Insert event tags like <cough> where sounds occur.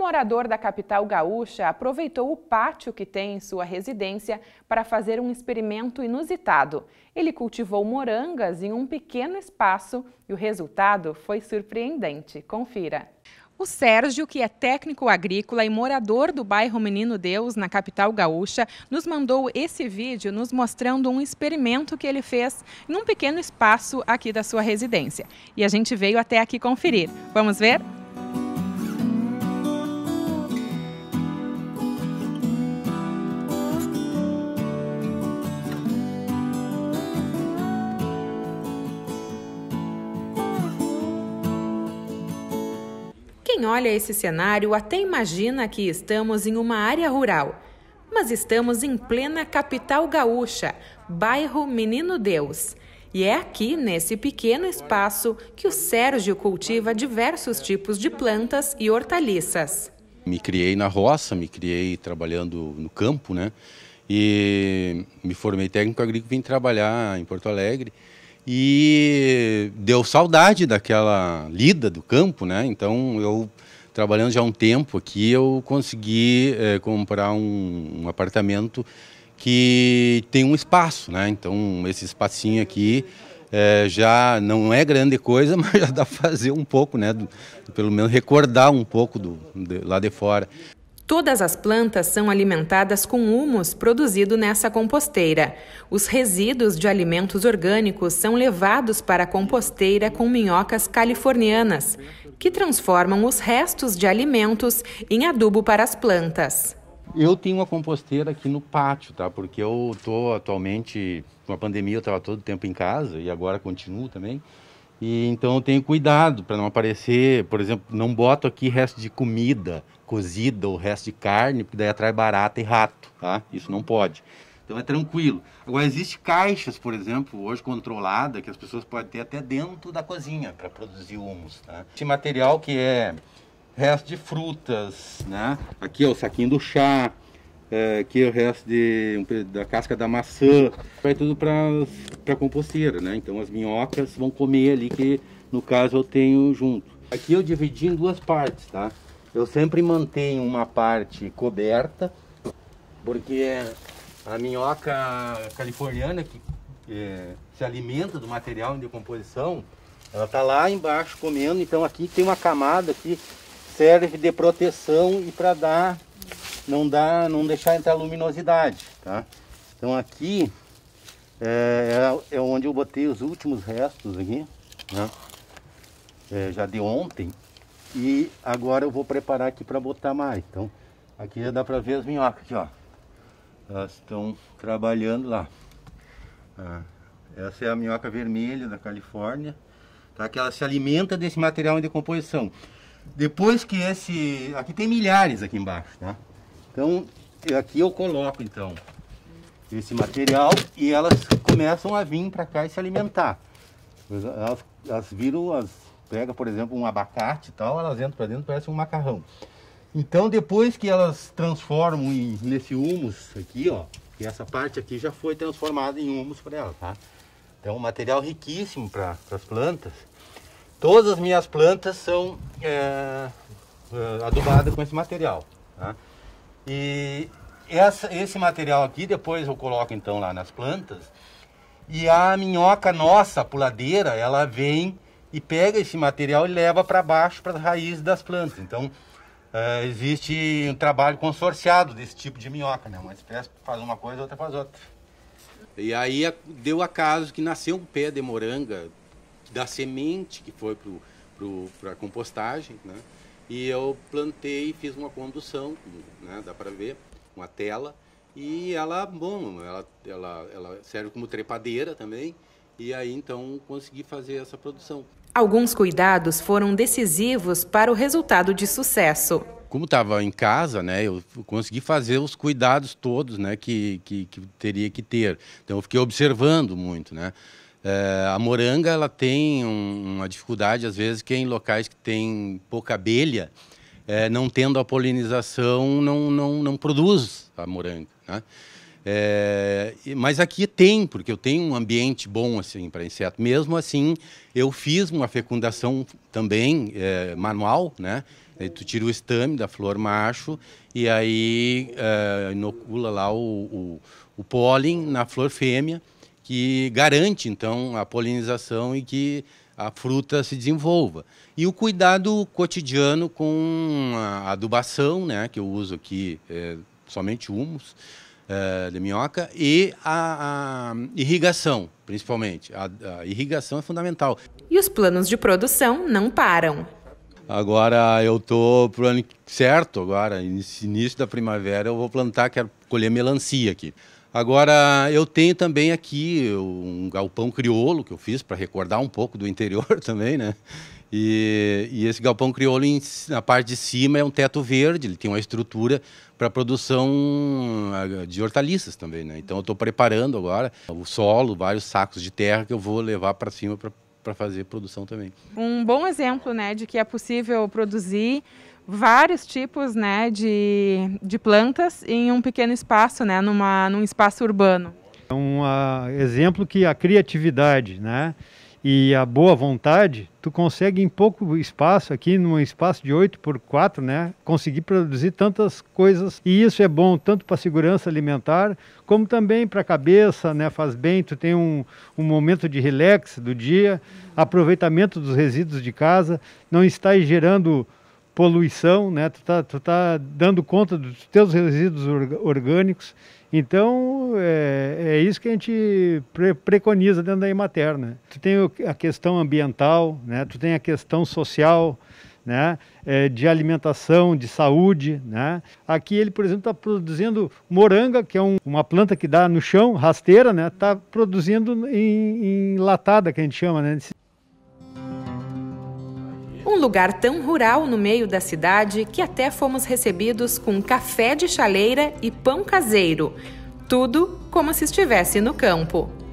morador da capital gaúcha aproveitou o pátio que tem em sua residência para fazer um experimento inusitado. Ele cultivou morangas em um pequeno espaço e o resultado foi surpreendente. Confira. O Sérgio, que é técnico agrícola e morador do bairro Menino Deus, na capital gaúcha, nos mandou esse vídeo nos mostrando um experimento que ele fez num pequeno espaço aqui da sua residência. E a gente veio até aqui conferir. Vamos ver? Quem olha esse cenário até imagina que estamos em uma área rural, mas estamos em plena capital gaúcha, bairro Menino Deus. E é aqui, nesse pequeno espaço, que o Sérgio cultiva diversos tipos de plantas e hortaliças. Me criei na roça, me criei trabalhando no campo, né? E me formei técnico agrícola e vim trabalhar em Porto Alegre. E deu saudade daquela lida do campo, né? Então eu trabalhando já há um tempo aqui, eu consegui é, comprar um, um, apartamento que tem um espaço, né? Então esse espacinho aqui é, já não é grande coisa, <laughs> mas já dá fazer um pouco, né? Do, pelo menos recordar um pouco do, de, lá de fora. Todas as plantas são alimentadas com humus produzido nessa composteira. Os resíduos de alimentos orgânicos são levados para a composteira com minhocas californianas, que transformam os restos de alimentos em adubo para as plantas. Eu tenho uma composteira aqui no pátio, tá? Porque eu estou atualmente, com a pandemia eu estava todo o tempo em casa e agora continuo também. E então eu tenho cuidado para não aparecer, por exemplo, não boto aqui resto de comida cozida ou resto de carne, porque daí atrai barata e rato, tá? Isso não pode. Então é tranquilo. Agora existe caixas, por exemplo, hoje controlada que as pessoas podem ter até dentro da cozinha para produzir humus, tá? Esse material que é resto de frutas, né? Aqui é o saquinho do chá, é, que é o resto de, um, da casca da maçã, vai tudo para a composteira, né? Então as minhocas vão comer ali, que no caso eu tenho junto. Aqui eu dividi em duas partes, tá? Eu sempre mantenho uma parte coberta, porque a minhoca californiana que é, se alimenta do material em decomposição, ela está lá embaixo comendo, então aqui tem uma camada que serve de proteção e para dar não dá, não deixar entrar luminosidade, tá? Então aqui é, é, é onde eu botei os últimos restos aqui, né? É, já de ontem. E agora eu vou preparar aqui para botar mais. Então aqui já dá para ver as minhocas aqui, ó. Elas estão trabalhando lá. Ah, essa é a minhoca vermelha da Califórnia, tá? Que ela se alimenta desse material em decomposição. Depois que esse... Aqui tem milhares aqui embaixo, tá? Então, aqui eu coloco então esse material e elas começam a vir para cá e se alimentar. É, elas, elas viram, as, pega por exemplo um abacate e tal, elas entram para dentro, parece um macarrão. Então depois que elas transformam em, nesse humus aqui, ó, que essa parte aqui já foi transformada em humus para ela, tá? Então um material riquíssimo para as plantas. Todas as minhas plantas são é, adubadas com esse material, tá? E essa, esse material aqui depois eu coloco então lá nas plantas. E a minhoca nossa, a puladeira, ela vem e pega esse material e leva para baixo, para as raízes das plantas. Então, eh, existe um trabalho consorciado desse tipo de minhoca, né? Uma espécie faz uma coisa, outra faz outra. E aí deu acaso que nasceu um pé de moranga da semente que foi para a compostagem, né? E eu plantei, fiz uma condução, né, dá para ver, uma tela. E ela, bom, ela, ela, ela serve como trepadeira também. E aí então consegui fazer essa produção. Alguns cuidados foram decisivos para o resultado de sucesso. Como estava em casa, né, eu consegui fazer os cuidados todos né, que, que, que teria que ter. Então eu fiquei observando muito. Né? É, a moranga ela tem um, uma dificuldade, às vezes, que é em locais que tem pouca abelha, é, não tendo a polinização, não, não, não produz a moranga. Né? É, mas aqui tem, porque eu tenho um ambiente bom assim para inseto. Mesmo assim, eu fiz uma fecundação também é, manual, né? Aí tu tira o estame da flor macho e aí é, inocula lá o, o, o pólen na flor fêmea que garante então a polinização e que a fruta se desenvolva. E o cuidado cotidiano com a adubação, né, que eu uso aqui é, somente humus é, de minhoca, e a, a irrigação, principalmente. A, a irrigação é fundamental. E os planos de produção não param. Agora eu estou para o ano certo, agora, início da primavera, eu vou plantar, quero colher melancia aqui. Agora, eu tenho também aqui um galpão criolo que eu fiz para recordar um pouco do interior <laughs> também, né? E, e esse galpão criolo, em, na parte de cima, é um teto verde, ele tem uma estrutura para produção ah, de hortaliças também, né? Então, eu estou preparando agora o solo, vários sacos de terra que eu vou levar para cima para fazer produção também. Um bom exemplo, né, de que é possível produzir vários tipos né, de, de plantas em um pequeno espaço, né, numa, num espaço urbano. É um uh, exemplo que a criatividade né, e a boa vontade, tu consegue em pouco espaço, aqui num espaço de 8 por 4, né, conseguir produzir tantas coisas. E isso é bom tanto para a segurança alimentar, como também para a cabeça, né, faz bem, tu tem um, um momento de relax do dia, aproveitamento dos resíduos de casa, não está gerando poluição, né? Tu tá, tu tá dando conta dos teus resíduos orgânicos. Então, é, é isso que a gente pre preconiza dentro da Emater, né? Tu tem a questão ambiental, né? Tu tem a questão social, né? É, de alimentação, de saúde, né? Aqui ele, por exemplo, está produzindo moranga, que é um, uma planta que dá no chão, rasteira, né? Está produzindo em, em latada, que a gente chama, né? Um lugar tão rural no meio da cidade que até fomos recebidos com café de chaleira e pão caseiro. Tudo como se estivesse no campo.